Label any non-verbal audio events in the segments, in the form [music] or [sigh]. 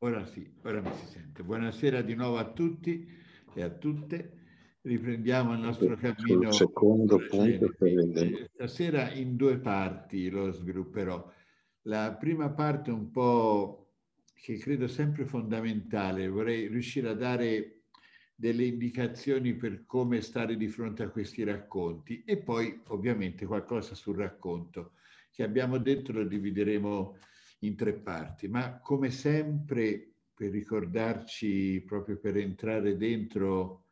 Ora sì, ora mi si sente. Buonasera di nuovo a tutti e a tutte. Riprendiamo il nostro cammino. Il secondo punto Stasera in due parti lo svilupperò. La prima parte un po' che credo sempre fondamentale, vorrei riuscire a dare delle indicazioni per come stare di fronte a questi racconti e poi ovviamente qualcosa sul racconto che abbiamo detto lo divideremo in tre parti, ma come sempre per ricordarci, proprio per entrare dentro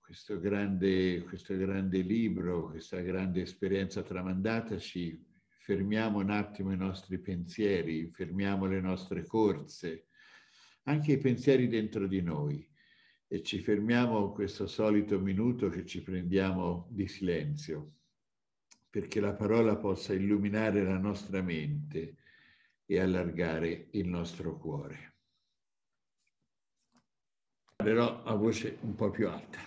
questo grande, questo grande libro, questa grande esperienza tramandataci, fermiamo un attimo i nostri pensieri, fermiamo le nostre corse, anche i pensieri dentro di noi e ci fermiamo questo solito minuto che ci prendiamo di silenzio, perché la parola possa illuminare la nostra mente e allargare il nostro cuore. Parlerò a voce un po' più alta.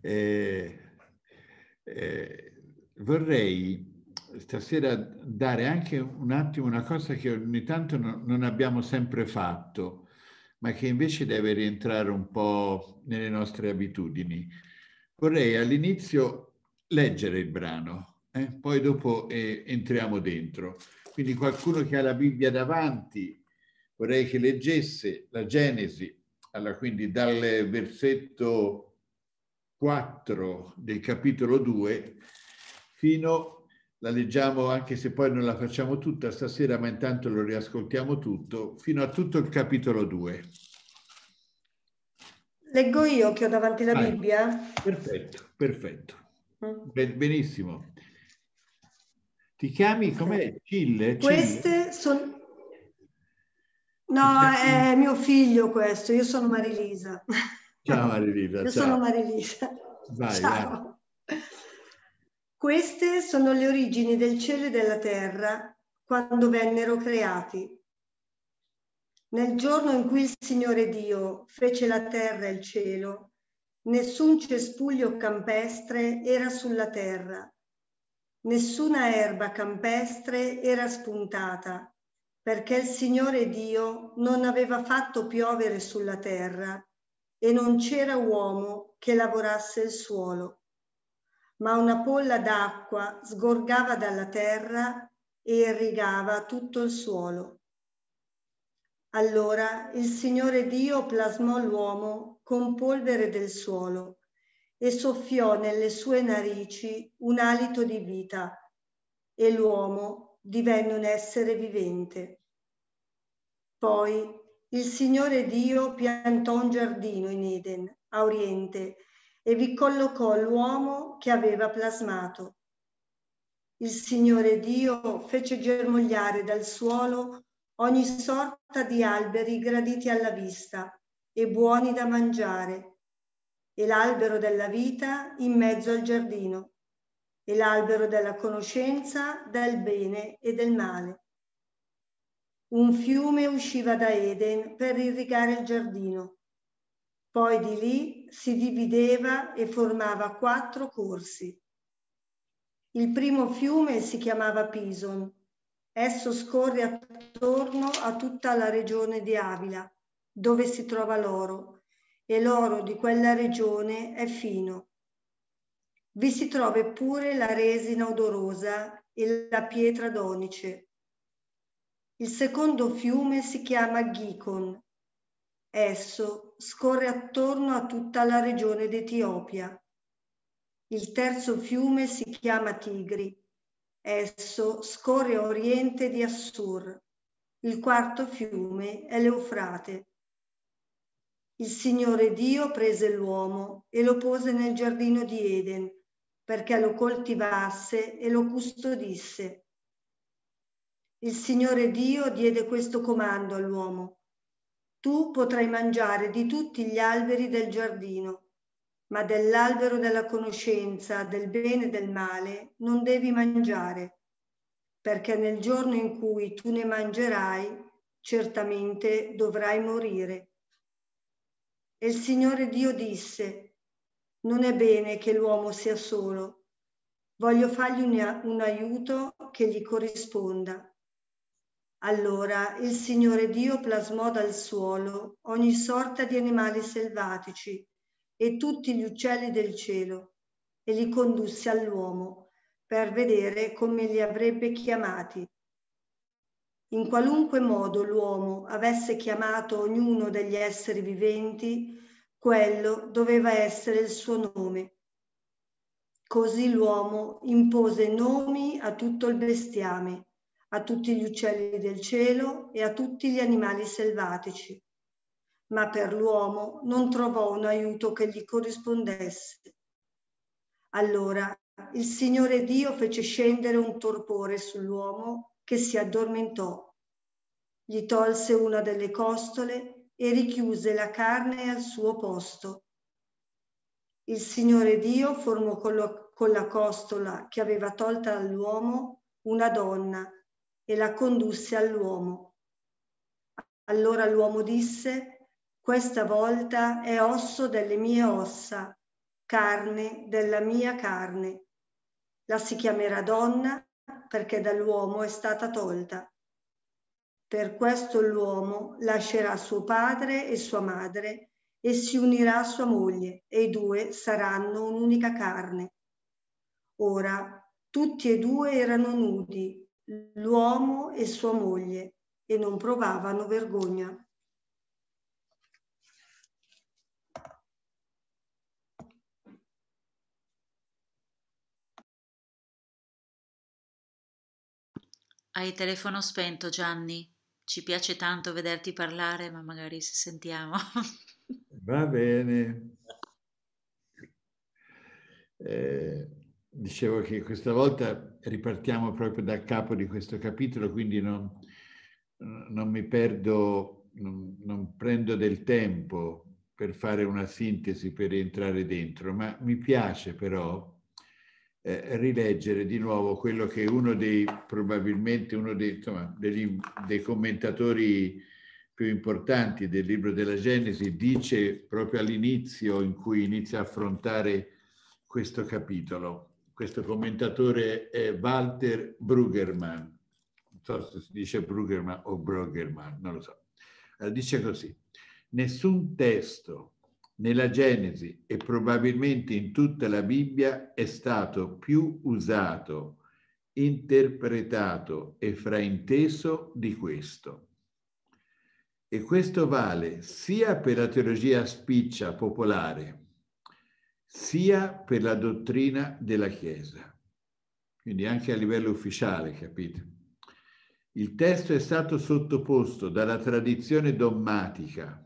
Eh, eh, vorrei stasera dare anche un attimo una cosa che ogni tanto no, non abbiamo sempre fatto, ma che invece deve rientrare un po' nelle nostre abitudini. Vorrei all'inizio leggere il brano, eh? poi dopo eh, entriamo dentro quindi qualcuno che ha la Bibbia davanti, vorrei che leggesse la Genesi, allora quindi dal versetto 4 del capitolo 2 fino, la leggiamo anche se poi non la facciamo tutta stasera, ma intanto lo riascoltiamo tutto, fino a tutto il capitolo 2. Leggo io che ho davanti la Bibbia? perfetto, perfetto. Mm. Benissimo. Ti chiami come Cille? Queste sono... No, è mio figlio questo, io sono Marilisa. Ciao Marilisa. Io ciao. sono Marilisa. Vai, ciao. Vai. Queste sono le origini del cielo e della terra quando vennero creati. Nel giorno in cui il Signore Dio fece la terra e il cielo, nessun cespuglio campestre era sulla terra Nessuna erba campestre era spuntata, perché il Signore Dio non aveva fatto piovere sulla terra e non c'era uomo che lavorasse il suolo. Ma una polla d'acqua sgorgava dalla terra e irrigava tutto il suolo. Allora il Signore Dio plasmò l'uomo con polvere del suolo e soffiò nelle sue narici un alito di vita e l'uomo divenne un essere vivente. Poi il Signore Dio piantò un giardino in Eden, a oriente, e vi collocò l'uomo che aveva plasmato. Il Signore Dio fece germogliare dal suolo ogni sorta di alberi graditi alla vista e buoni da mangiare e l'albero della vita in mezzo al giardino e l'albero della conoscenza del bene e del male. Un fiume usciva da Eden per irrigare il giardino, poi di lì si divideva e formava quattro corsi. Il primo fiume si chiamava Pison. Esso scorre attorno a tutta la regione di Avila, dove si trova l'oro, e l'oro di quella regione è fino. Vi si trova pure la resina odorosa e la pietra d'onice. Il secondo fiume si chiama Gikon. Esso scorre attorno a tutta la regione d'Etiopia. Il terzo fiume si chiama Tigri. Esso scorre a oriente di Assur. Il quarto fiume è l'Eufrate. Il Signore Dio prese l'uomo e lo pose nel giardino di Eden perché lo coltivasse e lo custodisse. Il Signore Dio diede questo comando all'uomo. Tu potrai mangiare di tutti gli alberi del giardino, ma dell'albero della conoscenza del bene e del male non devi mangiare, perché nel giorno in cui tu ne mangerai, certamente dovrai morire. E il Signore Dio disse, non è bene che l'uomo sia solo, voglio fargli un, un aiuto che gli corrisponda. Allora il Signore Dio plasmò dal suolo ogni sorta di animali selvatici e tutti gli uccelli del cielo e li condusse all'uomo per vedere come li avrebbe chiamati. In qualunque modo l'uomo avesse chiamato ognuno degli esseri viventi, quello doveva essere il suo nome. Così l'uomo impose nomi a tutto il bestiame, a tutti gli uccelli del cielo e a tutti gli animali selvatici. Ma per l'uomo non trovò un aiuto che gli corrispondesse. Allora il Signore Dio fece scendere un torpore sull'uomo che si addormentò. Gli tolse una delle costole e richiuse la carne al suo posto. Il Signore Dio formò con, lo, con la costola che aveva tolta all'uomo una donna e la condusse all'uomo. Allora l'uomo disse, questa volta è osso delle mie ossa, carne della mia carne. La si chiamerà donna perché dall'uomo è stata tolta. Per questo l'uomo lascerà suo padre e sua madre e si unirà a sua moglie e i due saranno un'unica carne. Ora tutti e due erano nudi, l'uomo e sua moglie, e non provavano vergogna. Hai telefono spento, Gianni. Ci piace tanto vederti parlare, ma magari se sentiamo. [laughs] Va bene. Eh, dicevo che questa volta ripartiamo proprio da capo di questo capitolo, quindi non, non mi perdo, non, non prendo del tempo per fare una sintesi, per entrare dentro, ma mi piace però eh, rileggere di nuovo quello che uno dei, probabilmente uno dei, insomma, degli, dei commentatori più importanti del libro della Genesi dice proprio all'inizio in cui inizia a affrontare questo capitolo. Questo commentatore è Walter Brueggemann, non so se si dice Brueggemann o Brueggemann, non lo so. Dice così, nessun testo nella Genesi e probabilmente in tutta la Bibbia è stato più usato, interpretato e frainteso di questo. E questo vale sia per la teologia spiccia popolare, sia per la dottrina della Chiesa. Quindi anche a livello ufficiale, capite? Il testo è stato sottoposto dalla tradizione dogmatica,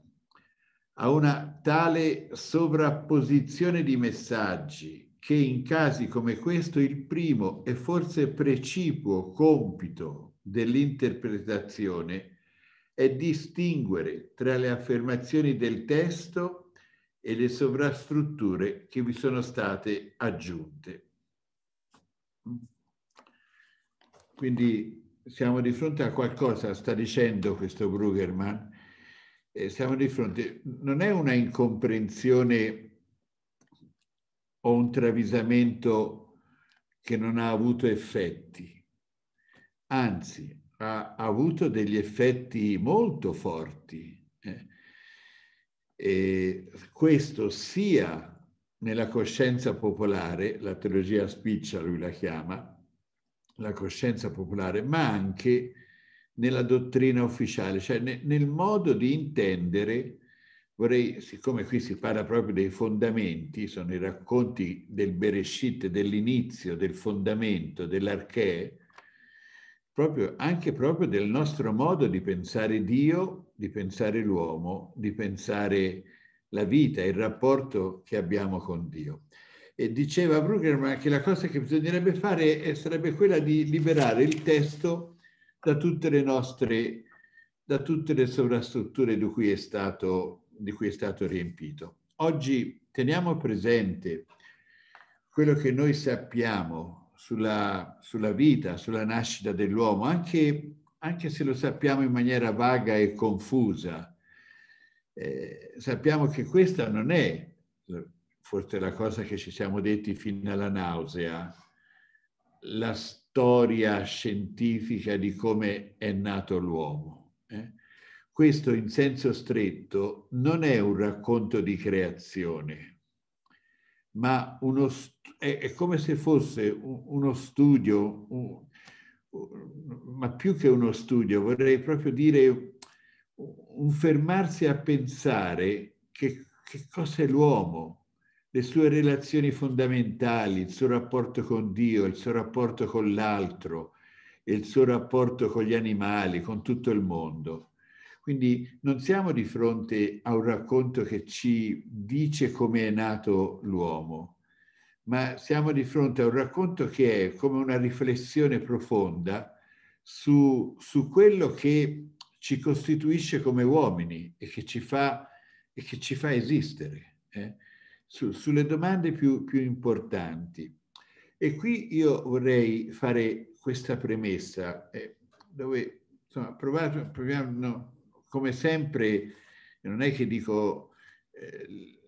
a una tale sovrapposizione di messaggi che in casi come questo il primo e forse precipuo compito dell'interpretazione è distinguere tra le affermazioni del testo e le sovrastrutture che vi sono state aggiunte. Quindi siamo di fronte a qualcosa, sta dicendo questo Brueggerman, eh, siamo di fronte, non è una incomprensione o un travisamento che non ha avuto effetti, anzi ha, avuto degli effetti molto forti. Eh. E questo sia nella coscienza popolare, la teologia spiccia lui la chiama, la coscienza popolare, ma anche nella dottrina ufficiale, cioè nel modo di intendere, vorrei, siccome qui si parla proprio dei fondamenti, sono i racconti del Bereshit, dell'inizio, del fondamento, dell'archè, proprio, anche proprio del nostro modo di pensare Dio, di pensare l'uomo, di pensare la vita, il rapporto che abbiamo con Dio. E diceva Brueggemann che la cosa che bisognerebbe fare sarebbe quella di liberare il testo da tutte le nostre, da tutte le sovrastrutture di cui è stato, cui è stato riempito. Oggi teniamo presente quello che noi sappiamo sulla, sulla vita, sulla nascita dell'uomo, anche, anche, se lo sappiamo in maniera vaga e confusa. Eh, sappiamo che questa non è forse la cosa che ci siamo detti fino alla nausea, la, storia storia scientifica di come è nato l'uomo. Eh? Questo in senso stretto non è un racconto di creazione, ma è, è, come se fosse uno studio, un, ma più che uno studio, vorrei proprio dire un fermarsi a pensare che, che cosa è l'uomo, le sue relazioni fondamentali, il suo rapporto con Dio, il suo rapporto con l'altro, il suo rapporto con gli animali, con tutto il mondo. Quindi non siamo di fronte a un racconto che ci dice come è nato l'uomo, ma siamo di fronte a un racconto che è come una riflessione profonda su, su quello che ci costituisce come uomini e che ci fa, che ci fa esistere. Eh? su, sulle domande più, più importanti. E qui io vorrei fare questa premessa, eh, dove insomma, provato, proviamo, no, come sempre, non è che dico eh,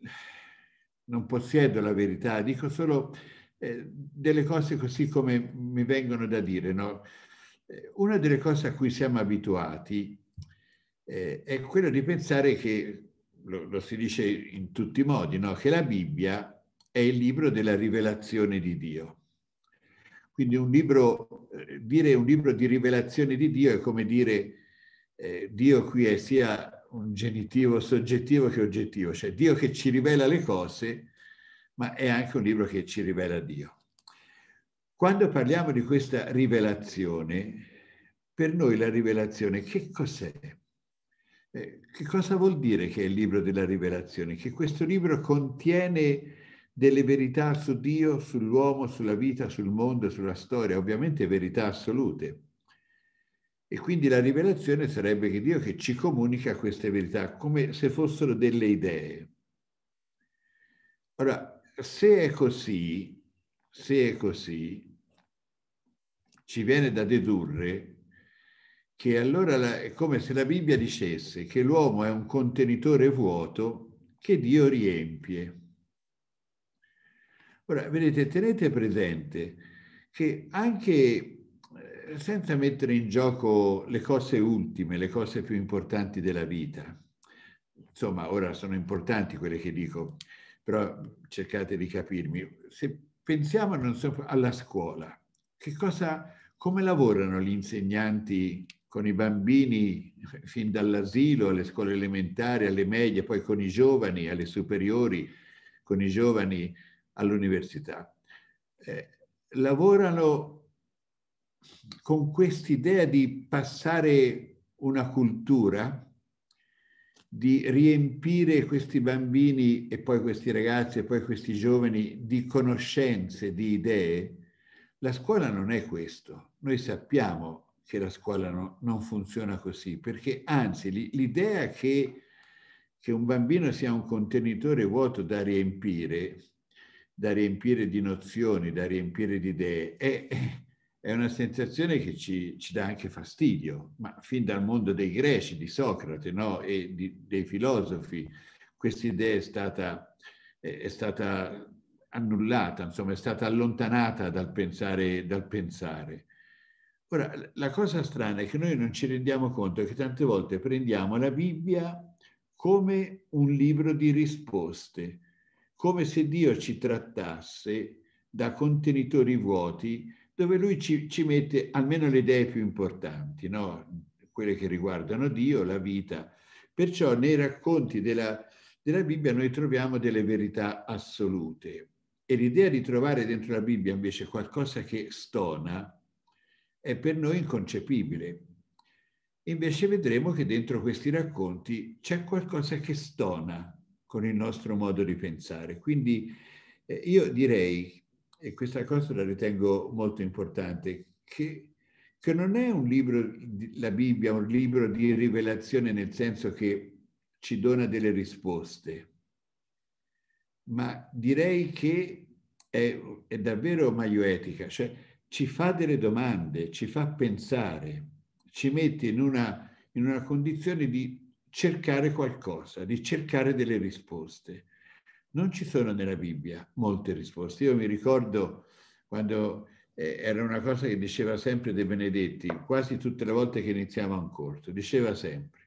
non possiedo la verità, dico solo eh, delle cose così come mi vengono da dire. No? Eh, una delle cose a cui siamo abituati eh, è quella di pensare che lo, lo si dice in tutti i modi, no? che la Bibbia è il libro della rivelazione di Dio. Quindi un libro, eh, dire un libro di rivelazione di Dio è come dire eh, Dio qui è sia un genitivo soggettivo che oggettivo, cioè Dio che ci rivela le cose, ma è anche un libro che ci rivela Dio. Quando parliamo di questa rivelazione, per noi la rivelazione che cos'è? Eh, che cosa vuol dire che è il libro della rivelazione? Che questo libro contiene delle verità su Dio, sull'uomo, sulla vita, sul mondo, sulla storia, ovviamente verità assolute. E quindi la rivelazione sarebbe che Dio che ci comunica queste verità come se fossero delle idee. Ora, se è così, se è così, ci viene da dedurre che allora la, è come se la Bibbia dicesse che l'uomo è un contenitore vuoto che Dio riempie. Ora, vedete, tenete presente che anche eh, senza mettere in gioco le cose ultime, le cose più importanti della vita, insomma, ora sono importanti quelle che dico, però cercate di capirmi. Se pensiamo so, alla scuola, cosa, come lavorano gli insegnanti con i bambini fin dall'asilo alle scuole elementari, alle medie, poi con i giovani alle superiori, con i giovani all'università. Eh, lavorano con quest'idea di passare una cultura, di riempire questi bambini e poi questi ragazzi e poi questi giovani di conoscenze, di idee, la scuola non è questo. Noi sappiamo che la scuola no, non funziona così, perché anzi l'idea che, che un bambino sia un contenitore vuoto da riempire, da riempire di nozioni, da riempire di idee, è, è una sensazione che ci, ci, dà anche fastidio, ma fin dal mondo dei greci, di Socrate no? e di, dei filosofi, questa idea è stata, è stata annullata, insomma è stata allontanata dal pensare. Dal pensare. Ora, la cosa strana è che noi non ci rendiamo conto che tante volte prendiamo la Bibbia come un libro di risposte, come se Dio ci trattasse da contenitori vuoti dove lui ci, ci mette almeno le idee più importanti, no? quelle che riguardano Dio, la vita. Perciò nei racconti della, della Bibbia noi troviamo delle verità assolute e l'idea di trovare dentro la Bibbia invece qualcosa che stona, è per noi inconcepibile. Invece vedremo che dentro questi racconti c'è qualcosa che stona con il nostro modo di pensare. Quindi eh, io direi, e questa cosa la ritengo molto importante, che, che non è un libro, la Bibbia, un libro di rivelazione nel senso che ci dona delle risposte, ma direi che è, è davvero maioetica, cioè ci fa delle domande, ci fa pensare, ci mette in una, in una condizione di cercare qualcosa, di cercare delle risposte. Non ci sono nella Bibbia molte risposte. Io mi ricordo quando eh, era una cosa che diceva sempre De Benedetti, quasi tutte le volte che iniziava un corso, diceva sempre,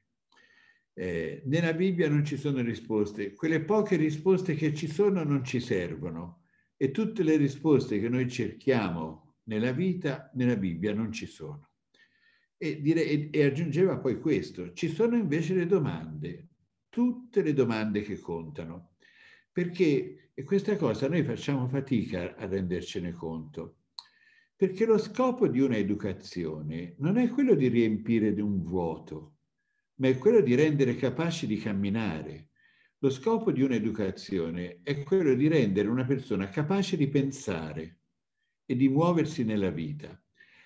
eh, nella Bibbia non ci sono risposte, quelle poche risposte che ci sono non ci servono e tutte le risposte che noi cerchiamo nella vita, nella Bibbia non ci sono. E, dire, e, e aggiungeva poi questo, ci sono invece le domande, tutte le domande che contano, perché questa cosa noi facciamo fatica a rendercene conto, perché lo scopo di un'educazione non è quello di riempire di un vuoto, ma è quello di rendere capaci di camminare. Lo scopo di un'educazione è quello di rendere una persona capace di pensare e di muoversi nella vita.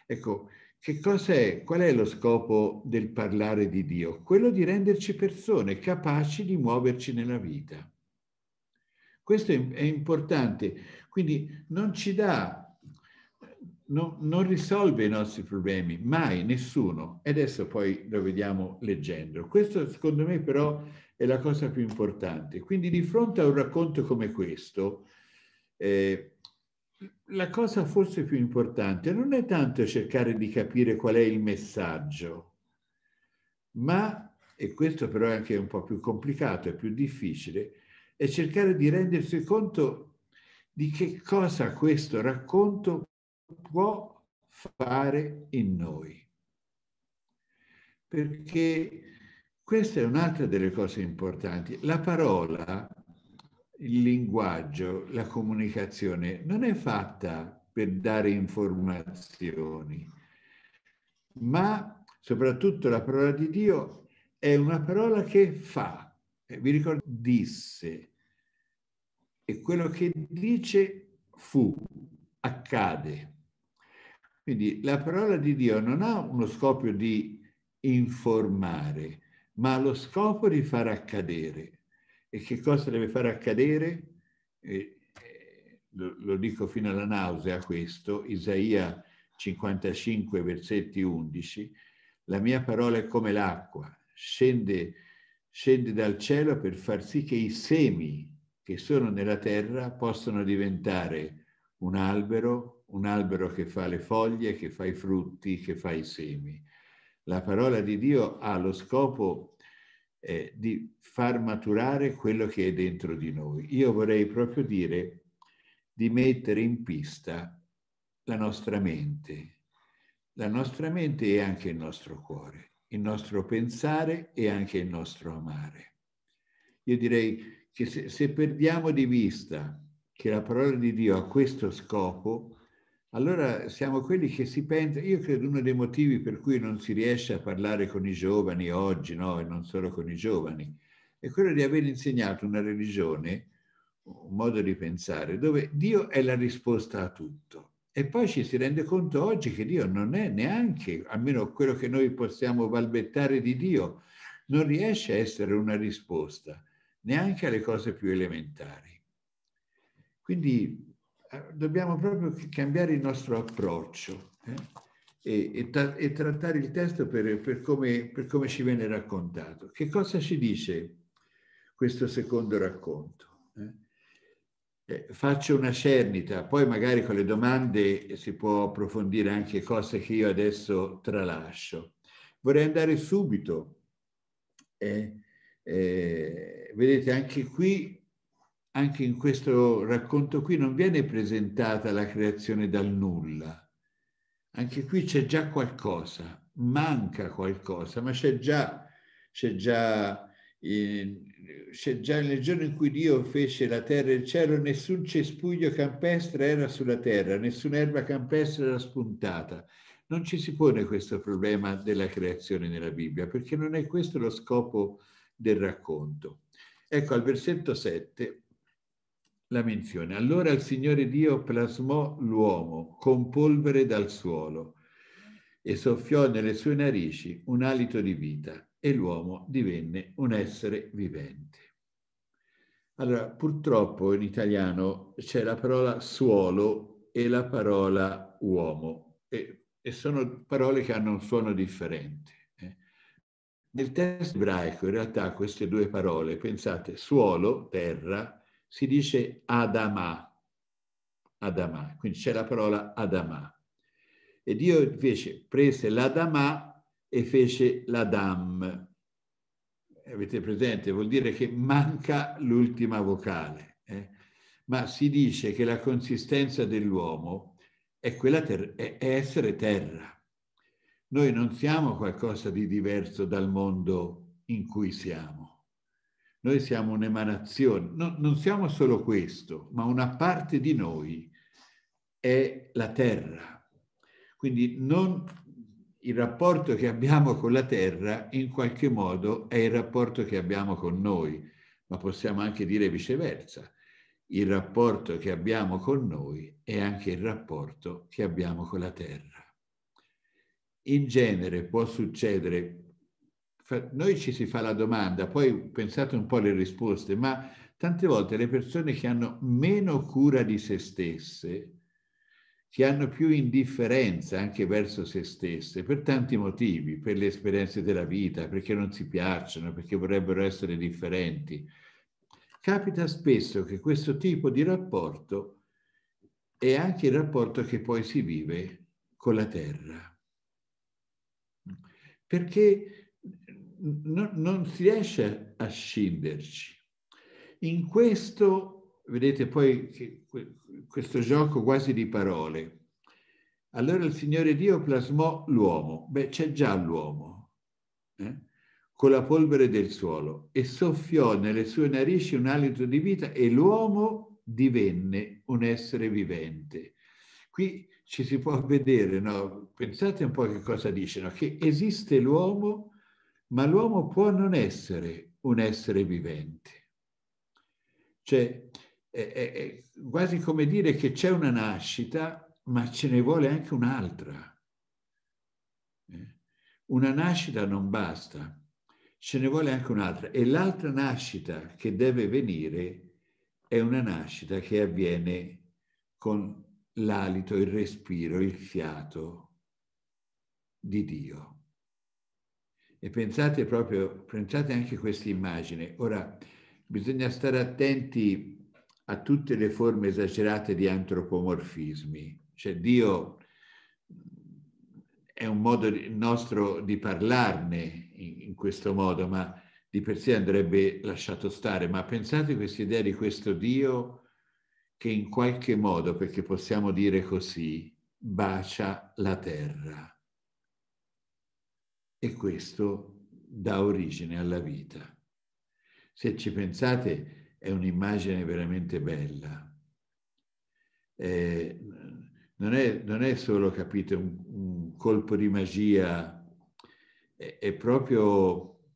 Ecco, che cosa è? Qual è lo scopo del parlare di Dio? Quello di renderci persone capaci di muoverci nella vita. Questo è importante, quindi non ci dà, no, non risolve i nostri problemi, mai, nessuno. E adesso poi lo vediamo leggendo. Questo secondo me però è la cosa più importante. Quindi di fronte a un racconto come questo, eh, la cosa forse più importante non è tanto cercare di capire qual è il messaggio, ma, e questo però è anche un po' più complicato, è più difficile, è cercare di rendersi conto di che cosa questo racconto può fare in noi. Perché questa è un'altra delle cose importanti. La parola il linguaggio, la comunicazione non è fatta per dare informazioni, ma soprattutto la parola di Dio è una parola che fa. Eh, vi ricordo, disse, e quello che dice fu, accade. Quindi la parola di Dio non ha uno scopo di informare, ma lo scopo di far accadere e che cosa deve far accadere? Eh, lo, lo, dico fino alla nausea questo, Isaia 55 versetti 11, la mia parola è come l'acqua, scende, scende dal cielo per far sì che i semi che sono nella terra possano diventare un albero, un albero che fa le foglie, che fa i frutti, che fa i semi. La parola di Dio ha lo scopo eh, di far maturare quello che è dentro di noi. Io vorrei proprio dire di mettere in pista la nostra mente. La nostra mente e anche il nostro cuore, il nostro pensare e anche il nostro amare. Io direi che se, se perdiamo di vista che la parola di Dio ha questo scopo, allora siamo quelli che si pensano, io credo uno dei motivi per cui non si riesce a parlare con i giovani oggi, no? e non solo con i giovani, è quello di aver insegnato una religione, un modo di pensare, dove Dio è la risposta a tutto. E poi ci si rende conto oggi che Dio non è neanche, almeno quello che noi possiamo balbettare di Dio, non riesce a essere una risposta neanche alle cose più elementari. Quindi eh, dobbiamo proprio cambiare il nostro approccio eh? e, e, tra, e, trattare il testo per, per, come, per, come, ci viene raccontato. Che cosa ci dice questo secondo racconto? Eh? Eh, faccio una cernita, poi magari con le domande si può approfondire anche cose che io adesso tralascio. Vorrei andare subito. Eh, eh, vedete, anche qui anche in questo racconto qui non viene presentata la creazione dal nulla. Anche qui c'è già qualcosa, manca qualcosa, ma c'è già, c'è già, eh, c'è già nel giorno in cui Dio fece la terra e il cielo, nessun cespuglio campestre era sulla terra, nessuna erba campestre era spuntata. Non ci si pone questo problema della creazione nella Bibbia, perché non è questo lo scopo del racconto. Ecco, al versetto 7 la menzione. Allora il Signore Dio plasmò l'uomo con polvere dal suolo e soffiò nelle sue narici un alito di vita e l'uomo divenne un essere vivente. Allora, purtroppo in italiano c'è la parola suolo e la parola uomo e, e sono parole che hanno un suono differente. Eh. Nel testo ebraico in realtà queste due parole, pensate, suolo, terra, si dice Adama, Adama, quindi c'è la parola Adama. E Dio invece prese l'Adama e fece l'Adam. Avete presente? Vuol dire che manca l'ultima vocale. Eh? Ma si dice che la consistenza dell'uomo è, ter- è essere terra. Noi non siamo qualcosa di diverso dal mondo in cui siamo noi siamo un'emanazione, no, non siamo solo questo, ma una parte di noi è la terra. Quindi non, il rapporto che abbiamo con la terra in qualche modo è il rapporto che abbiamo con noi, ma possiamo anche dire viceversa. Il rapporto che abbiamo con noi è anche il rapporto che abbiamo con la terra. In genere può succedere noi ci si fa la domanda, poi pensate un po' alle risposte, ma tante volte le persone che hanno meno cura di se stesse, che hanno più indifferenza anche verso se stesse, per tanti motivi, per le esperienze della vita, perché non si piacciono, perché vorrebbero essere differenti. Capita spesso che questo tipo di rapporto è anche il rapporto che poi si vive con la terra. Perché no, non si riesce a scenderci. In questo, vedete poi che, questo gioco quasi di parole. Allora il Signore Dio plasmò l'uomo, beh c'è già l'uomo, eh? con la polvere del suolo e soffiò nelle sue narici un alito di vita e l'uomo divenne un essere vivente. Qui ci si può vedere, no? pensate un po' che cosa dice, no? che esiste l'uomo ma l'uomo può non essere un essere vivente. Cioè, è, è, è quasi come dire che c'è una nascita, ma ce ne vuole anche un'altra. Eh? Una nascita non basta, ce ne vuole anche un'altra. E l'altra nascita che deve venire è una nascita che avviene con l'alito, il respiro, il fiato di Dio. E pensate proprio, pensate anche a questa immagine. Ora, bisogna stare attenti a tutte le forme esagerate di antropomorfismi. Cioè Dio è un modo nostro di parlarne in, questo modo, ma di per sé andrebbe lasciato stare. Ma pensate a questa idea di questo Dio che in qualche modo, perché possiamo dire così, bacia la terra e questo dà origine alla vita. Se ci pensate è un'immagine veramente bella. Eh, non, è, non, è, solo, capite, un, un colpo di magia, è, è proprio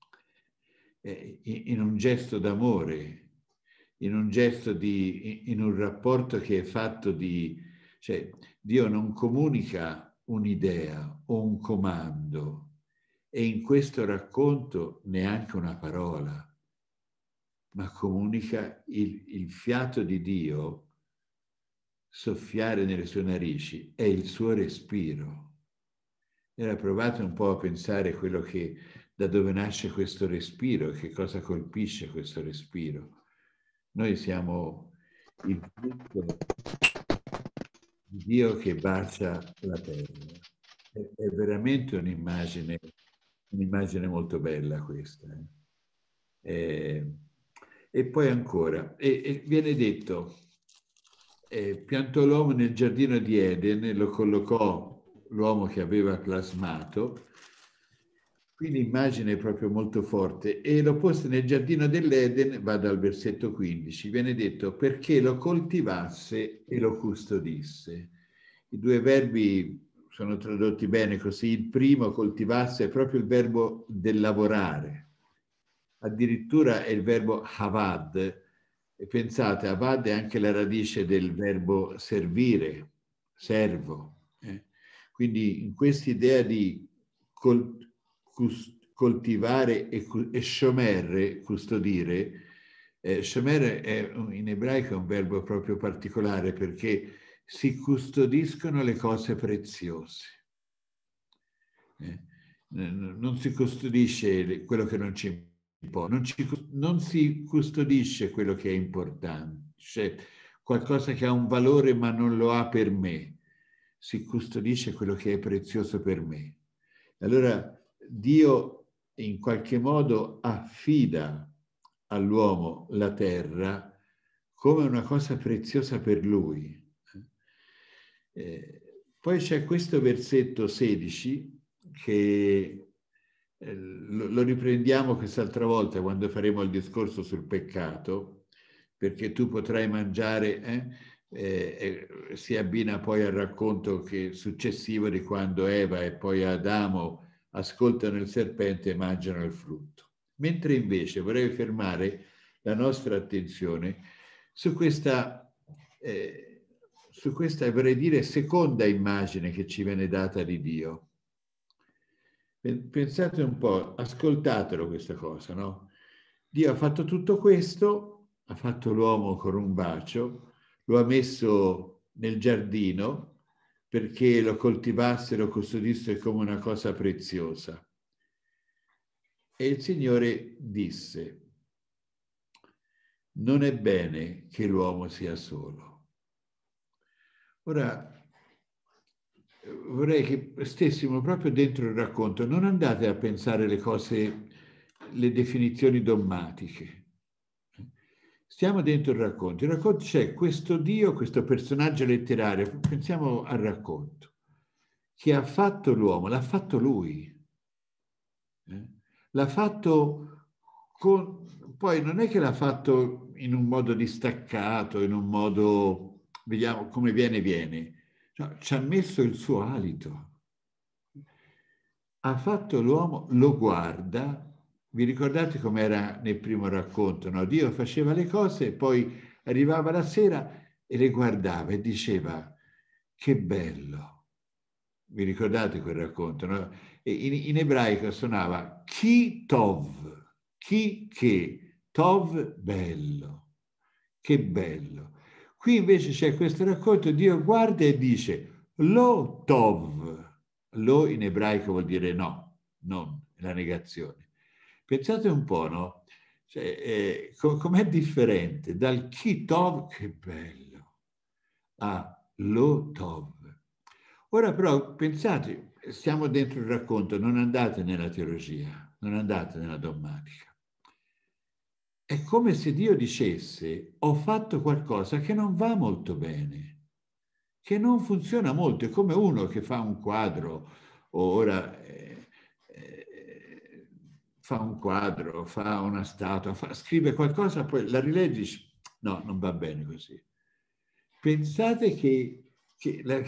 è, in un gesto d'amore, in un gesto di, in un rapporto che è fatto di, cioè Dio non comunica un'idea o un comando, e in questo racconto neanche una parola, ma comunica il, il fiato di Dio soffiare nelle sue narici, è il suo respiro. Era provate un po' a pensare quello che, da dove nasce questo respiro, che cosa colpisce questo respiro. Noi siamo il punto di Dio che bacia la terra. È veramente un'immagine un'immagine molto bella questa. Eh, e poi ancora, e, e viene detto, eh, piantò l'uomo nel giardino di Eden lo collocò l'uomo che aveva plasmato, quindi l'immagine proprio molto forte, e lo poste nel giardino dell'Eden, va dal versetto 15, viene detto perché lo coltivasse e lo custodisse. I due verbi sono tradotti bene così, il primo coltivasse è proprio il verbo del lavorare, addirittura è il verbo havad, e pensate, havad è anche la radice del verbo servire, servo. Eh. Quindi in quest'idea di col, cust, coltivare e, e shomer, custodire, eh, shomer è, in ebraico è un verbo proprio particolare perché si custodiscono le cose preziose. Eh, non si custodisce quello che non ci importa, non, ci, non si custodisce quello che è importante, cioè qualcosa che ha un valore ma non lo ha per me, si custodisce quello che è prezioso per me. Allora Dio in qualche modo affida all'uomo la terra come una cosa preziosa per lui eh, poi c'è questo versetto 16 che eh, lo, lo riprendiamo quest'altra volta quando faremo il discorso sul peccato, perché tu potrai mangiare... Eh, eh, eh, si abbina poi al racconto che, successivo di quando Eva e poi Adamo ascoltano il serpente e mangiano il frutto. Mentre invece vorrei fermare la nostra attenzione su questa eh, su questa, vorrei dire, seconda immagine che ci viene data di Dio. Pensate un po', ascoltatelo questa cosa, no? Dio ha fatto tutto questo, ha fatto l'uomo con un bacio, lo ha messo nel giardino perché lo coltivasse, lo custodisse come una cosa preziosa. E il Signore disse, non è bene che l'uomo sia solo Ora vorrei che stessimo proprio dentro il racconto, non andate a pensare le cose, le definizioni dogmatiche. Stiamo dentro il racconto. Il racconto c'è questo Dio, questo personaggio letterario, pensiamo al racconto, che ha fatto l'uomo, l'ha fatto lui. Eh? L'ha fatto con... Poi non è che l'ha fatto in un modo distaccato, in un modo vediamo come viene, viene. No, cioè, ci ha messo il suo alito. Ha fatto l'uomo, lo guarda. Vi ricordate com'era nel primo racconto? No? Dio faceva le cose, poi arrivava la sera e le guardava e diceva, che bello. Vi ricordate quel racconto? No? In, in, ebraico suonava chi tov, chi che, tov bello, che bello. Qui invece c'è questo racconto, Dio guarda e dice lo tov, lo in ebraico vuol dire no, non, la negazione. Pensate un po', no? Cioè, eh, com'è differente dal chi tov, che bello, a lo tov. Ora però pensate, stiamo dentro il racconto, non andate nella teologia, non andate nella dogmatica. È come se Dio dicesse ho fatto qualcosa che non va molto bene, che non funziona molto. È come uno che fa un quadro, ora eh, eh, fa un quadro, fa una statua, fa, scrive qualcosa, poi la rileggi, no, non va bene così. Pensate che, che, la,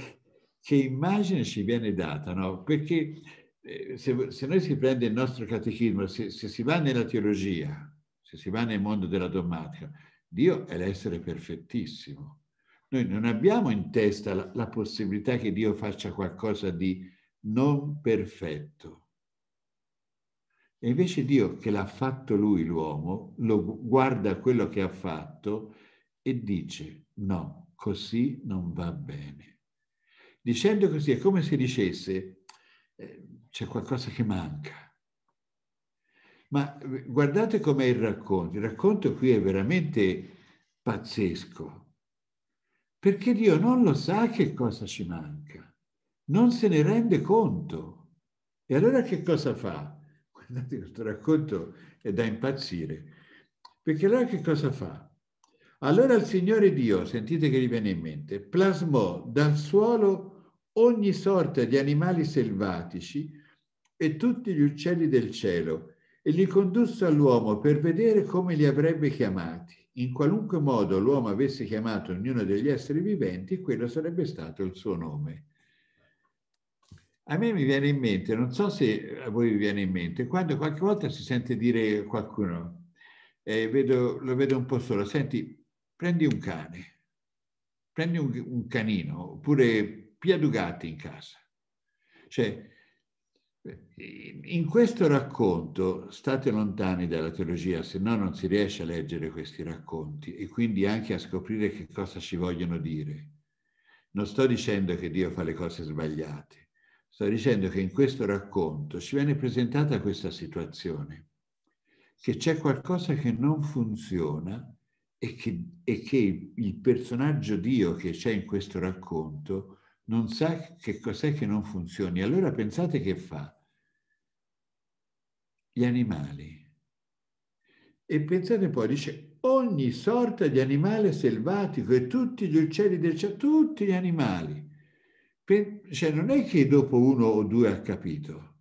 che immagine ci viene data, no? Perché eh, se, se, noi si prende il nostro catechismo, se, se si va nella teologia, se si va nel mondo della dogmatica, Dio è l'essere perfettissimo. Noi non abbiamo in testa la, la possibilità che Dio faccia qualcosa di non perfetto. E invece Dio, che l'ha fatto lui l'uomo, lo guarda quello che ha fatto e dice no, così non va bene. Dicendo così è come se dicesse eh, c'è qualcosa che manca. Ma eh, guardate com'è il racconto. Il racconto qui è veramente pazzesco. Perché Dio non lo sa che cosa ci manca, non se ne rende conto. E allora che cosa fa? [laughs] Guardate, questo racconto è da impazzire. Perché allora che cosa fa? Allora il Signore Dio, sentite che gli viene in mente, plasmò dal suolo ogni sorta di animali selvatici e tutti gli uccelli del cielo e li condusse all'uomo per vedere come li avrebbe chiamati. In qualunque modo l'uomo avesse chiamato ognuno degli esseri viventi, quello sarebbe stato il suo nome. A me mi viene in mente, non so se a voi vi viene in mente, quando qualche volta si sente dire qualcuno, eh, vedo, lo vedo un po' solo, senti, prendi un cane, prendi un, un canino, oppure pia due in casa. Cioè, in questo racconto state lontani dalla teologia, se no non si riesce a leggere questi racconti e quindi anche a scoprire che cosa ci vogliono dire. Non sto dicendo che Dio fa le cose sbagliate, sto dicendo che in questo racconto ci viene presentata questa situazione, che c'è qualcosa che non funziona e che, e che il personaggio Dio che c'è in questo racconto non sa che cos'è che non funzioni. Allora pensate che fa gli animali. E pensate poi, dice, ogni sorta di animale selvatico e tutti gli uccelli del cielo, tutti gli animali. Cioè non è che dopo uno o due ha capito.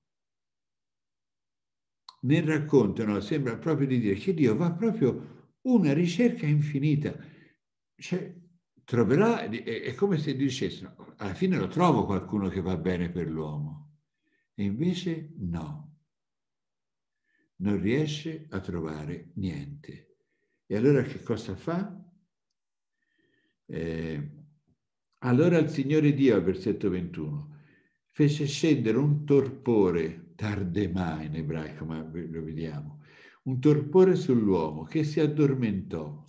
Nel racconto no, sembra proprio di dire che Dio va proprio una ricerca infinita. Cioè, troverà, è come se dicessero, alla fine lo trovo qualcuno che va bene per l'uomo. E invece no non riesce a trovare niente. E allora che cosa fa? Eh, allora il Signore Dio, al versetto 21, fece scendere un torpore, tardemà in ebraico, ma lo vediamo, un torpore sull'uomo che si addormentò,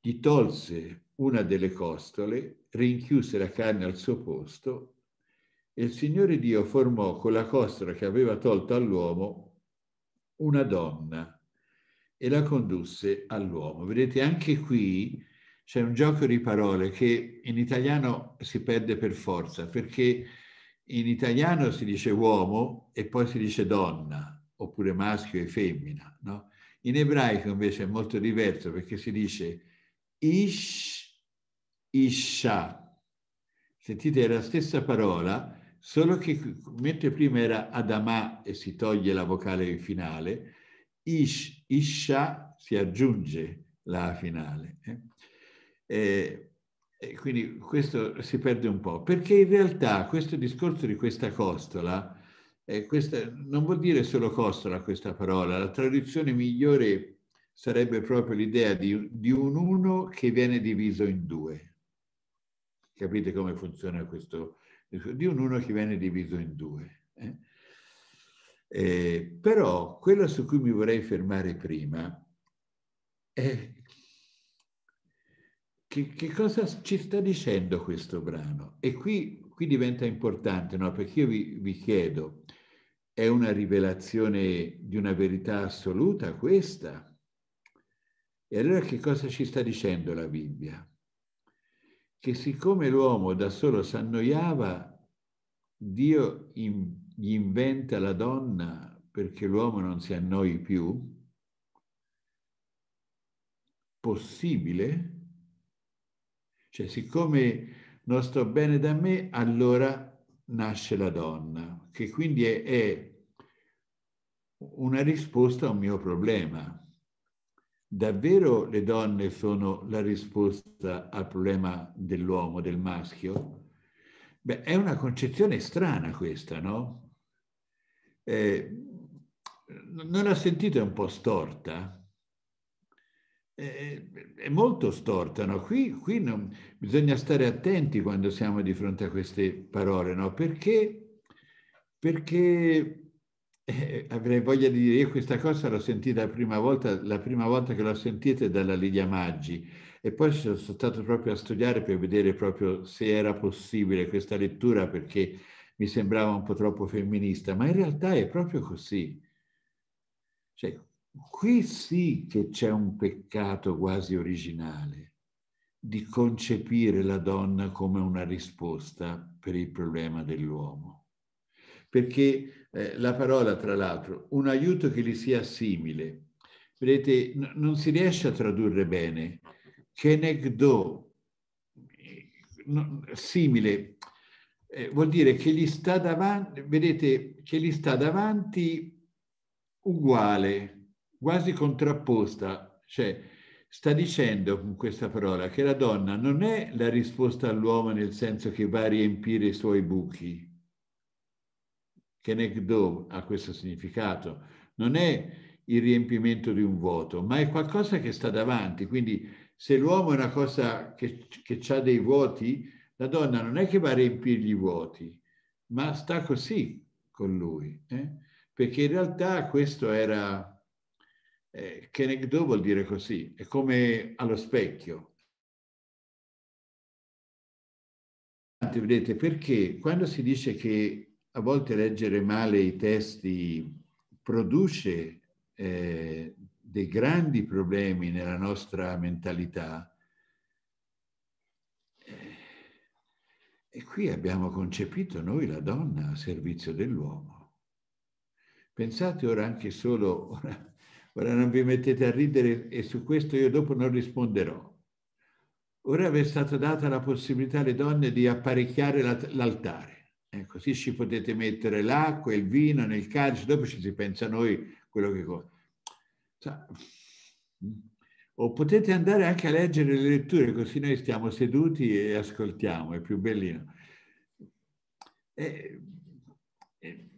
gli tolse una delle costole, rinchiuse la carne al suo posto e il Signore Dio formò con la costola che aveva tolto all'uomo una donna e la condusse all'uomo. Vedete, anche qui c'è un gioco di parole che in italiano si perde per forza, perché in italiano si dice uomo e poi si dice donna, oppure maschio e femmina. No? In ebraico invece è molto diverso perché si dice ish, isha. Sentite, è la stessa parola, Solo che mentre prima era Adama e si toglie la vocale finale, Ish, Isha si aggiunge la finale. Eh, e quindi questo si perde un po', perché in realtà questo discorso di questa costola, eh, questa, non vuol dire solo costola questa parola, la traduzione migliore sarebbe proprio l'idea di, di, un uno che viene diviso in due. Capite come funziona questo, discorso? di un 1 che viene diviso in due. Eh? Eh, però quello su cui mi vorrei fermare prima è che, che, cosa ci sta dicendo questo brano? E qui, qui diventa importante, no? perché io vi, vi, chiedo, è una rivelazione di una verità assoluta questa? E allora che cosa ci sta dicendo la Bibbia? che siccome l'uomo da solo si annoiava, Dio in, gli inventa la donna perché l'uomo non si annoi più, possibile? Cioè, siccome non sto bene da me, allora nasce la donna, che quindi è, è una risposta a un mio problema davvero le donne sono la risposta al problema dell'uomo, del maschio? Beh, è una concezione strana questa, no? Eh, non la sentite un po' storta? Eh, è molto storta, no? Qui, qui non, bisogna stare attenti quando siamo di fronte a queste parole, no? Perché, perché eh, eh, avrei voglia di dire, io questa cosa l'ho sentita la prima volta, la prima volta che l'ho sentita è dalla Lidia Maggi e poi sono stato proprio a studiare per vedere proprio se era possibile questa lettura perché mi sembrava un po' troppo femminista, ma in realtà è proprio così. Cioè, qui sì che c'è un peccato quasi originale di concepire la donna come una risposta per il problema dell'uomo. Perché eh, la parola, tra l'altro, un aiuto che gli sia simile. Vedete, n- non si riesce a tradurre bene. Kenegdo, no, simile, eh, vuol dire che gli sta davanti, vedete, che gli sta davanti uguale, quasi contrapposta. Cioè, sta dicendo con questa parola che la donna non è la risposta all'uomo nel senso che va a riempire i suoi buchi, che Kenegdo ha questo significato, non è il riempimento di un vuoto, ma è qualcosa che sta davanti. Quindi se l'uomo è una cosa che, che ha dei vuoti, la donna non è che va a riempirgli i vuoti, ma sta così con lui. Eh? Perché in realtà questo era... Eh, Kenegdo vuol dire così, è come allo specchio. Vedete, perché quando si dice che a volte leggere male i testi produce eh, dei grandi problemi nella nostra mentalità. Eh, e qui abbiamo concepito noi la donna a servizio dell'uomo. Pensate ora anche solo, ora, ora non vi mettete a ridere e su questo io dopo non risponderò. Ora vi è stata data la possibilità alle donne di apparecchiare l'altare eh, così ci potete mettere l'acqua, il vino nel calcio, dopo ci si pensa a noi quello che... Cioè, o potete andare anche a leggere le letture, così noi stiamo seduti e ascoltiamo, è più bellino. E, e,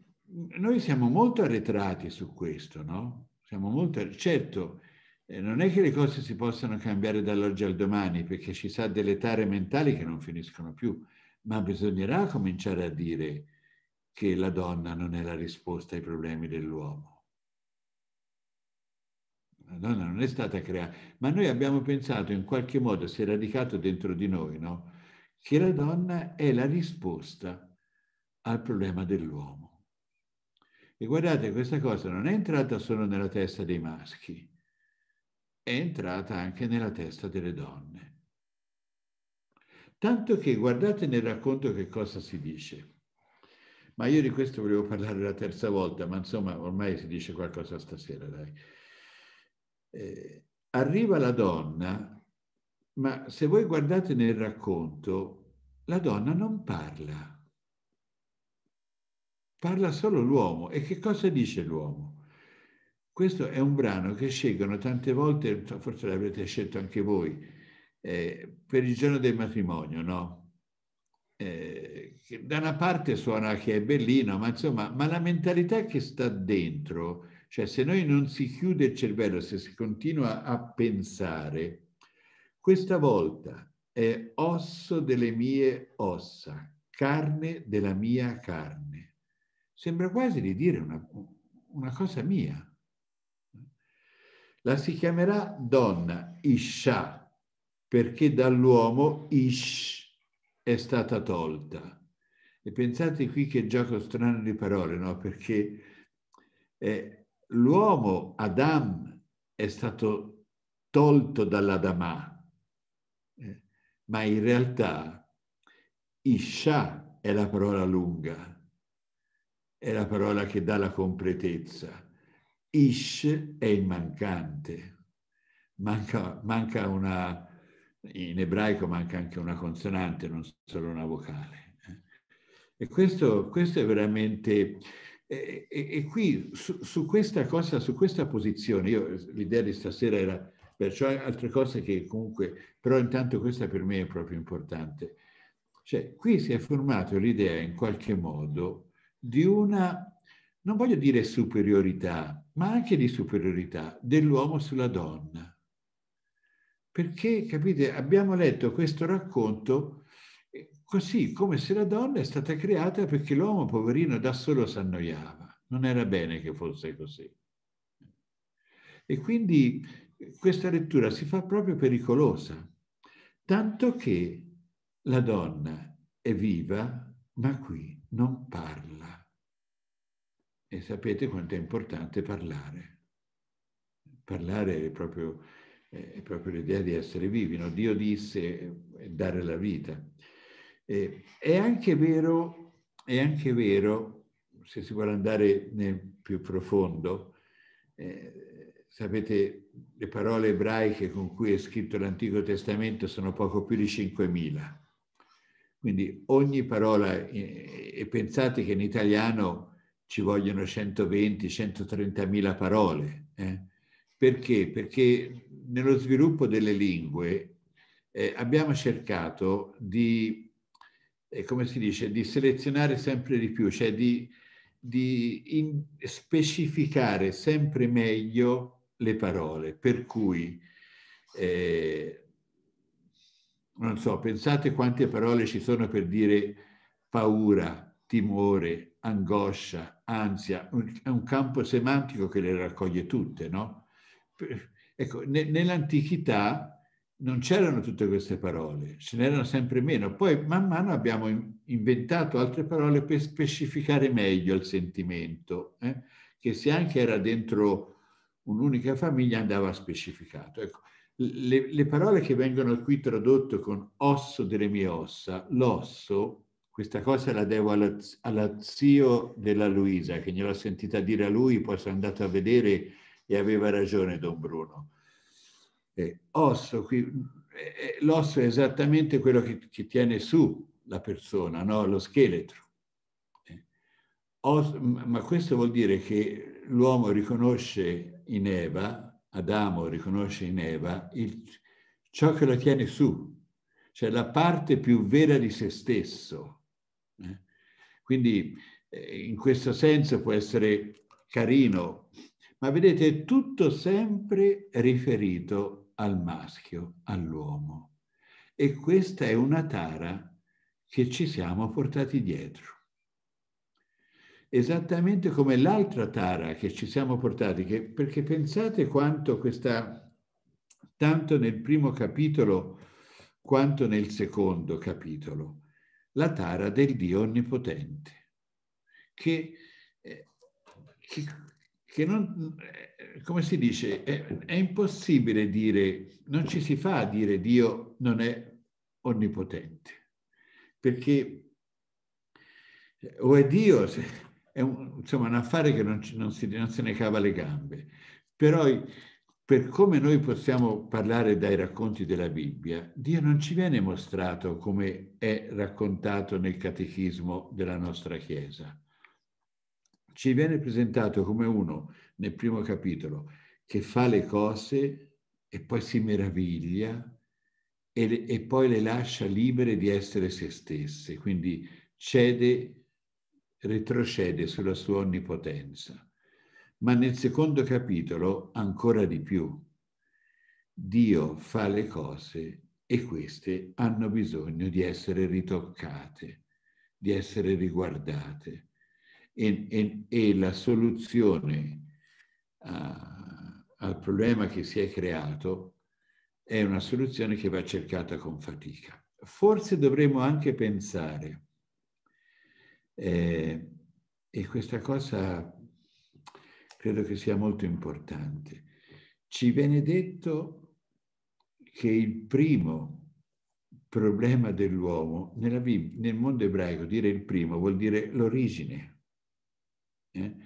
noi siamo molto arretrati su questo, no? Siamo molto... Certo, eh, non è che le cose si possano cambiare dall'oggi al domani, perché ci sa delle tare mentali che non finiscono più, ma bisognerà cominciare a dire che la donna non è la risposta ai problemi dell'uomo. La donna non è stata creata, ma noi abbiamo pensato in qualche modo, si è radicato dentro di noi, no? che la donna è la risposta al problema dell'uomo. E guardate, questa cosa non è entrata solo nella testa dei maschi, è entrata anche nella testa delle donne. Tanto che guardate nel racconto che cosa si dice. Ma io di questo volevo parlare la terza volta, ma insomma ormai si dice qualcosa stasera, dai. Eh, arriva la donna, ma se voi guardate nel racconto, la donna non parla. Parla solo l'uomo. E che cosa dice l'uomo? Questo è un brano che scelgono tante volte, forse l'avrete scelto anche voi, eh, per il giorno del matrimonio, no? Eh, da una parte suona che è bellino, ma insomma, ma la mentalità che sta dentro, cioè se noi non si chiude il cervello, se si continua a pensare, questa volta è osso delle mie ossa, carne della mia carne. Sembra quasi di dire una, una cosa mia. La si chiamerà donna, Isha, perché dall'uomo Ish è stata tolta. E pensate qui che gioco strano di parole, no? Perché eh, l'uomo, Adam, è stato tolto dall'Adamà, eh, ma in realtà Isha è la parola lunga, è la parola che dà la completezza. Ish è il mancante, manca, manca una in ebraico manca anche una consonante, non solo una vocale. Eh. E questo, questo è veramente... E, e, e qui su, su, questa cosa, su questa posizione, io l'idea di stasera era perciò altre cose che comunque, però intanto questa per me è proprio importante. Cioè, qui si è formata l'idea in qualche modo di una, non voglio dire superiorità, ma anche di superiorità dell'uomo sulla donna perché, capite, abbiamo letto questo racconto eh, così come se la donna è stata creata perché l'uomo poverino da solo si annoiava. Non era bene che fosse così. E quindi eh, questa lettura si fa proprio pericolosa, tanto che la donna è viva, ma qui non parla. E sapete quanto è importante parlare. Parlare è proprio è proprio l'idea di essere vivi. No? Dio disse dare la vita. Eh, è, anche vero, è anche vero, se si vuole andare nel più profondo, eh, sapete, le parole ebraiche con cui è scritto l'Antico Testamento sono poco più di 5.000. Quindi ogni parola, eh, e pensate che in italiano ci vogliono 120, 130.000 parole. Eh? Perché? Perché nello sviluppo delle lingue eh, abbiamo cercato di, eh, come si dice, di selezionare sempre di più, cioè di, di in, specificare sempre meglio le parole. Per cui, eh, non so, pensate quante parole ci sono per dire paura, timore, angoscia, ansia, è un, un campo semantico che le raccoglie tutte, no? [laughs] Ecco, ne, nell'antichità non c'erano tutte queste parole, ce n'erano sempre meno. Poi man mano abbiamo in, inventato altre parole per specificare meglio il sentimento, eh? che se anche era dentro un'unica famiglia andava specificato. Ecco, le, le, parole che vengono qui tradotte con osso delle mie ossa, l'osso, questa cosa la devo alla, alla zio della Luisa, che gliel'ho sentita dire a lui, poi sono andato a vedere e aveva ragione Don Bruno. Eh, osso, qui, eh, l'osso è esattamente quello che, che tiene su la persona, no? lo scheletro. Eh, osso, ma questo vuol dire che l'uomo riconosce in Eva, Adamo riconosce in Eva il, ciò che lo tiene su, cioè la parte più vera di se stesso. Eh. Quindi eh, in questo senso può essere carino ma vedete è tutto sempre riferito al maschio, all'uomo. E questa è una tara che ci siamo portati dietro. Esattamente come l'altra tara che ci siamo portati, che, perché pensate quanto questa, tanto nel primo capitolo quanto nel secondo capitolo, la tara del Dio Onnipotente, che, eh, che che non, eh, come si dice, è, è, impossibile dire, non ci si fa a dire Dio non è onnipotente, perché eh, o è Dio, è un, insomma un affare che non, non, si, non se ne cava le gambe, però per come noi possiamo parlare dai racconti della Bibbia, Dio non ci viene mostrato come è raccontato nel catechismo della nostra Chiesa ci viene presentato come uno nel primo capitolo che fa le cose e poi si meraviglia e, e poi le lascia libere di essere se stesse, quindi cede, retrocede sulla sua onnipotenza. Ma nel secondo capitolo ancora di più. Dio fa le cose e queste hanno bisogno di essere ritoccate, di essere riguardate e, e, e la soluzione a, ah, al problema che si è creato è una soluzione che va cercata con fatica. Forse dovremmo anche pensare, eh, e questa cosa credo che sia molto importante, ci viene detto che il primo problema dell'uomo nel mondo ebraico, dire il primo vuol dire l'origine eh?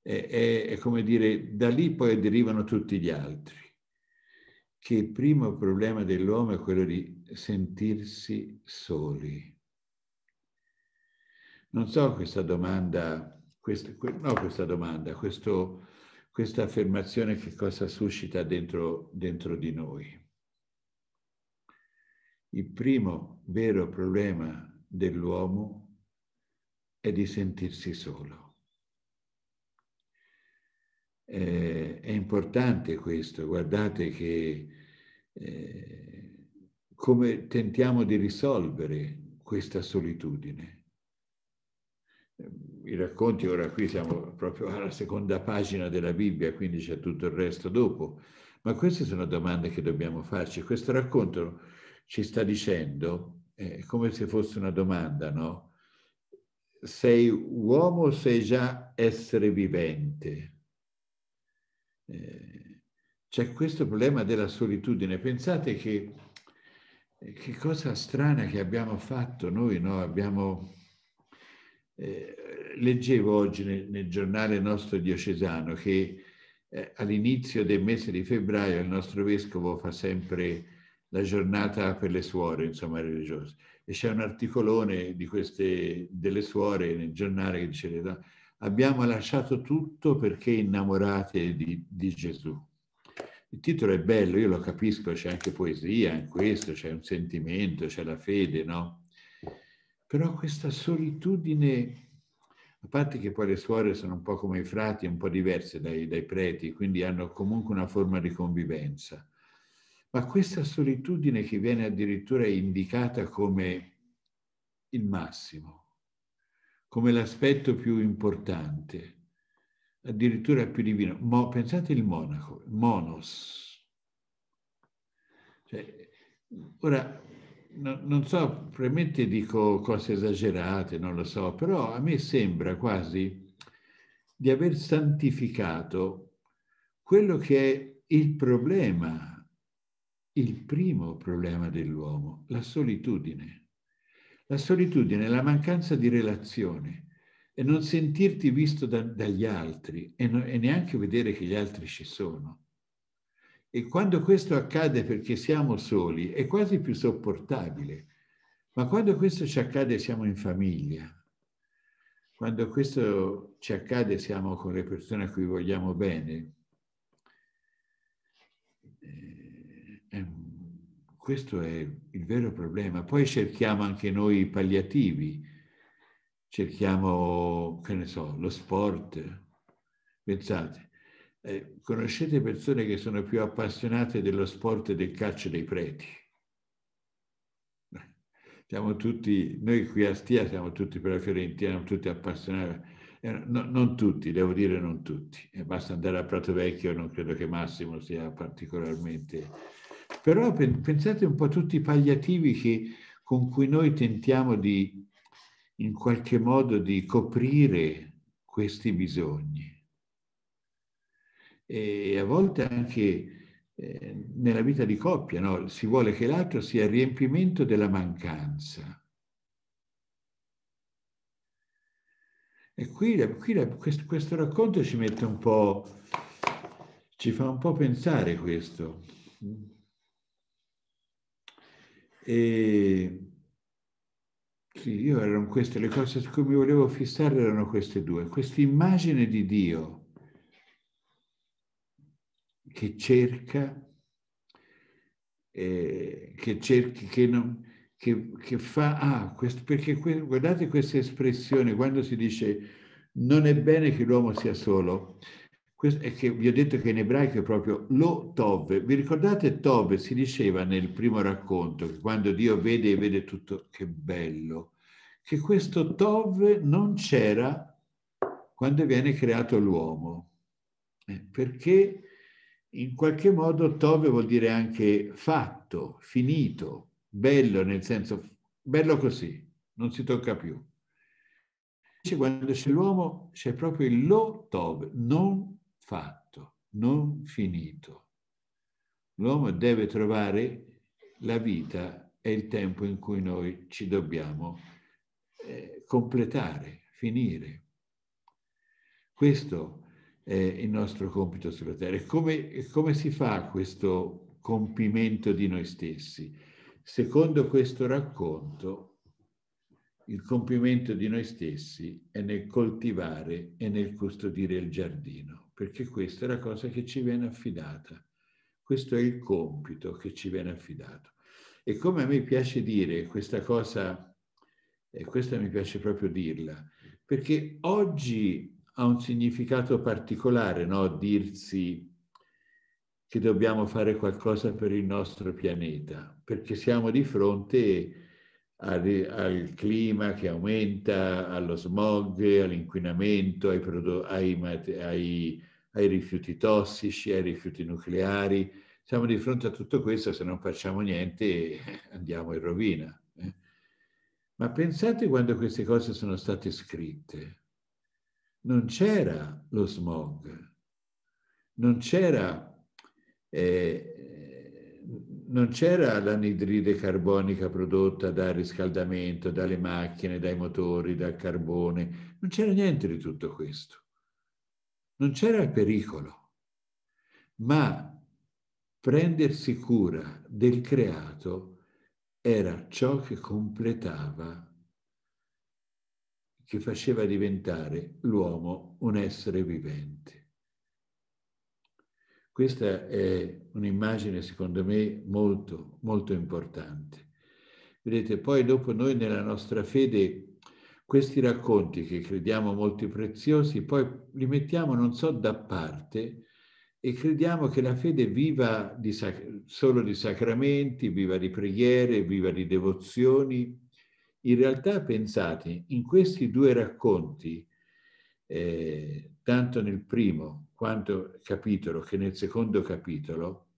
è, è, è come dire, da lì poi derivano tutti gli altri, che il primo problema dell'uomo è quello di sentirsi soli. Non so questa domanda, questa, no questa domanda, questo, questa affermazione che cosa suscita dentro, dentro, di noi. Il primo vero problema dell'uomo è di sentirsi solo. Eh, è importante questo, guardate che eh, come tentiamo di risolvere questa solitudine. Eh, I racconti, ora qui siamo proprio alla seconda pagina della Bibbia, quindi c'è tutto il resto dopo, ma queste sono domande che dobbiamo farci. Questo racconto ci sta dicendo, eh, come se fosse una domanda, no? Sei uomo o sei già essere vivente? Eh, c'è questo problema della solitudine. Pensate che, eh, che cosa strana che abbiamo fatto noi, no? Abbiamo, eh, leggevo oggi nel, nel, giornale nostro diocesano che eh, all'inizio del mese di febbraio il nostro vescovo fa sempre la giornata per le suore, insomma, religiose. E c'è un articolone queste, delle suore nel giornale che dice abbiamo lasciato tutto perché innamorate di, di Gesù. Il titolo è bello, io lo capisco, c'è anche poesia in questo, c'è un sentimento, c'è la fede, no? Però questa solitudine, a parte che poi le suore sono un po' come i frati, un po' diverse dai, dai preti, quindi hanno comunque una forma di convivenza, ma questa solitudine che viene addirittura indicata come il massimo, come l'aspetto più importante, addirittura più divino. Mo, pensate il monaco, monos. Cioè, ora, no, non so, probabilmente dico cose esagerate, non lo so, però a me sembra quasi di aver santificato quello che è il problema, il primo problema dell'uomo, la solitudine. La solitudine è la mancanza di relazione e non sentirti visto da, dagli altri e, no, e neanche vedere che gli altri ci sono. E quando questo accade perché siamo soli è quasi più sopportabile, ma quando questo ci accade siamo in famiglia, quando questo ci accade siamo con le persone a cui vogliamo bene. Eh, questo è il vero problema. Poi cerchiamo anche noi i palliativi, cerchiamo, che ne so, lo sport. Pensate, eh, conoscete persone che sono più appassionate dello sport e del calcio dei preti? Siamo tutti, noi qui a Stia siamo tutti per la Fiorentina, siamo tutti appassionati. Eh, no, non tutti, devo dire non tutti. Eh, basta andare a Prato Vecchio, non credo che Massimo sia particolarmente però pensate un po' a tutti i palliativi che, con cui noi tentiamo di, in qualche modo, di coprire questi bisogni. E a volte anche eh, nella vita di coppia, no? si vuole che l'altro sia il riempimento della mancanza. E qui, qui questo, questo, racconto ci mette un po', ci fa un po' pensare questo. E sì, io erano queste le cose su cui mi volevo fissare erano queste due. Questa immagine di Dio che cerca, eh, che cerchi, che non, che, che, fa, ah, questo, perché guardate questa espressione quando si dice non è bene che l'uomo sia solo, è che vi ho detto che in ebraico è proprio lo Tov. Vi ricordate Tov? Si diceva nel primo racconto che quando Dio vede e vede tutto, che bello, che questo Tov non c'era quando viene creato l'uomo, eh, perché in qualche modo Tov vuol dire anche fatto, finito, bello nel senso bello così, non si tocca più. Invece quando c'è l'uomo c'è proprio il lo Tov, non fatto, non finito. L'uomo deve trovare la vita e il tempo in cui noi ci dobbiamo eh, completare, finire. Questo è il nostro compito sulla terra. E come, come si fa questo compimento di noi stessi? Secondo questo racconto, il compimento di noi stessi è nel coltivare e nel custodire il giardino perché questa è la cosa che ci viene affidata. Questo è il compito che ci viene affidato. E come a me piace dire questa cosa, e questa mi piace proprio dirla, perché oggi ha un significato particolare, no? Dirsi che dobbiamo fare qualcosa per il nostro pianeta, perché siamo di fronte al, al clima che aumenta, allo smog, all'inquinamento, ai, ai, ai, ai rifiuti tossici, ai rifiuti nucleari. Siamo di fronte a tutto questo, se non facciamo niente [laughs] andiamo in rovina. Eh. Ma pensate quando queste cose sono state scritte. Non c'era lo smog, non c'era eh, non c'era l'anidride carbonica prodotta dal riscaldamento, dalle macchine, dai motori, dal carbone, non c'era niente di tutto questo. Non c'era il pericolo, ma prendersi cura del creato era ciò che completava, che faceva diventare l'uomo un essere vivente. Questa è un'immagine, secondo me, molto, molto importante. Vedete, poi dopo noi nella nostra fede questi racconti che crediamo molto preziosi, poi li mettiamo, non so, da parte e crediamo che la fede viva di solo di sacramenti, viva di preghiere, viva di devozioni. In realtà, pensate, in questi due racconti, eh, tanto nel primo quanto capitolo che nel secondo capitolo,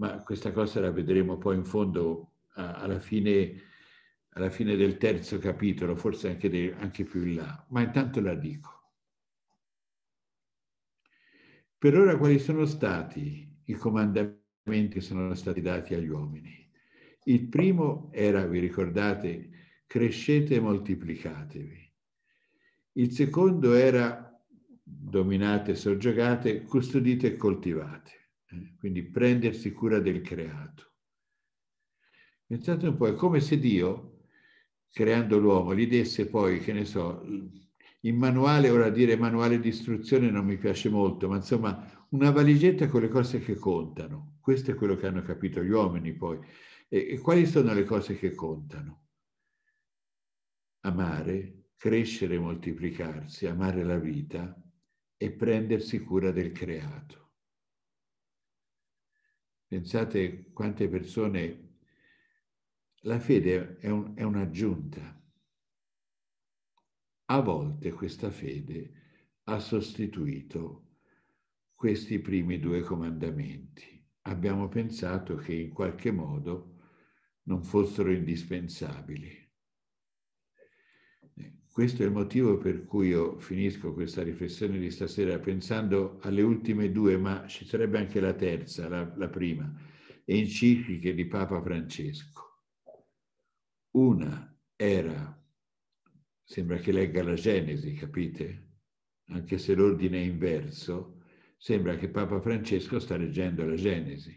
ma questa cosa la vedremo poi in fondo alla fine, alla fine del terzo capitolo, forse anche, de, anche più in là, ma intanto la dico. Per ora quali sono stati i comandamenti che sono stati dati agli uomini? Il primo era, vi ricordate, crescete e moltiplicatevi. Il secondo era dominate soggiogate, custodite e coltivate. Eh, quindi prendersi cura del creato. Pensate un po', è come se Dio, creando l'uomo, gli desse poi, che ne so, il manuale, ora dire manuale di istruzione non mi piace molto, ma insomma una valigetta con le cose che contano. Questo è quello che hanno capito gli uomini poi. E, e quali sono le cose che contano? Amare, crescere e moltiplicarsi, amare la vita, e prendersi cura del creato. Pensate quante persone... La fede è, un, è un'aggiunta. A volte questa fede ha sostituito questi primi due comandamenti. Abbiamo pensato che in qualche modo non fossero indispensabili. Questo è il motivo per cui io finisco questa riflessione di stasera pensando alle ultime due, ma ci sarebbe anche la terza, la, la prima, encicliche di Papa Francesco. Una era, sembra che legga la Genesi, capite? Anche se l'ordine è inverso, sembra che Papa Francesco sta leggendo la Genesi.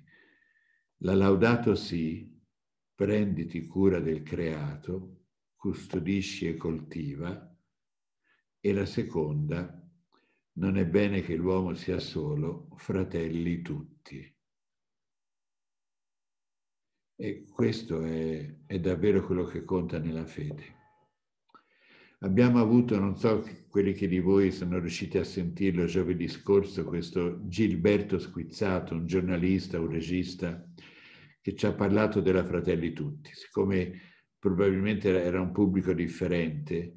La Laudato sì, prenditi cura del creato, custodisci e coltiva, e la seconda, non è bene che l'uomo sia solo, fratelli tutti. E questo è, è, davvero quello che conta nella fede. Abbiamo avuto, non so quelli che di voi sono riusciti a sentirlo giovedì scorso, questo Gilberto Squizzato, un giornalista, un regista, che ci ha parlato della Fratelli Tutti. Siccome probabilmente era un pubblico differente,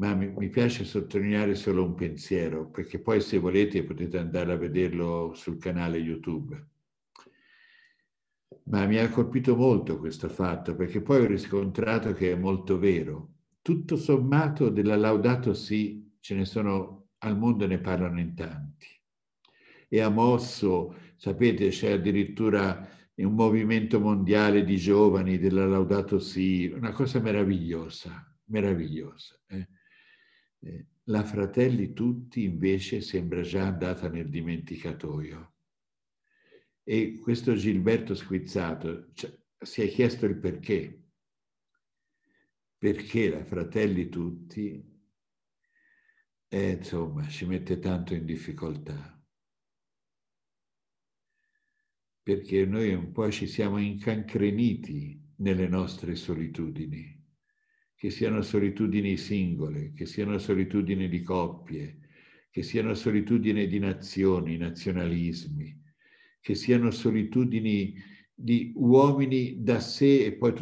ma mi, mi, piace sottolineare solo un pensiero, perché poi se volete potete andare a vederlo sul canale YouTube. Ma mi ha colpito molto questo fatto, perché poi ho riscontrato che è molto vero. Tutto sommato della Laudato sì, ce ne sono, al mondo ne parlano in tanti. E ha mosso, sapete, c'è addirittura un movimento mondiale di giovani della Laudato Si, una cosa meravigliosa, meravigliosa. Eh. eh? La Fratelli Tutti invece sembra già andata nel dimenticatoio. E questo Gilberto Squizzato cioè, si è chiesto il perché. Perché la Fratelli Tutti, eh, insomma, ci mette tanto in difficoltà perché noi un po' ci siamo incancreniti nelle nostre solitudini, che siano solitudini singole, che siano solitudini di coppie, che siano solitudini di nazioni, nazionalismi, che siano solitudini di uomini da sé e poi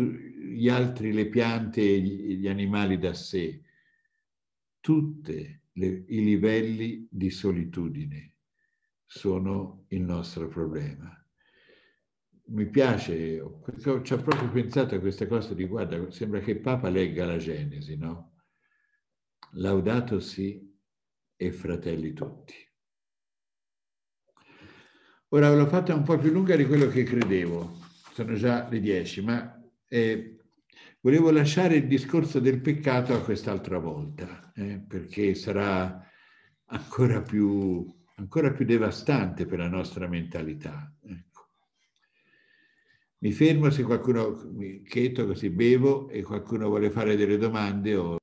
gli altri, le piante e gli animali da sé. Tutti i livelli di solitudine sono il nostro problema mi piace, ci ho proprio pensato a questa cosa di guarda, sembra che il Papa legga la Genesi, no? Laudato sì e fratelli tutti. Ora l'ho fatta un po' più lunga di quello che credevo, sono già le dieci, ma eh, volevo lasciare il discorso del peccato a quest'altra volta, eh, perché sarà ancora più, ancora più devastante per la nostra mentalità. Mi fermo se qualcuno mi chiedo così bevo e qualcuno vuole fare delle domande o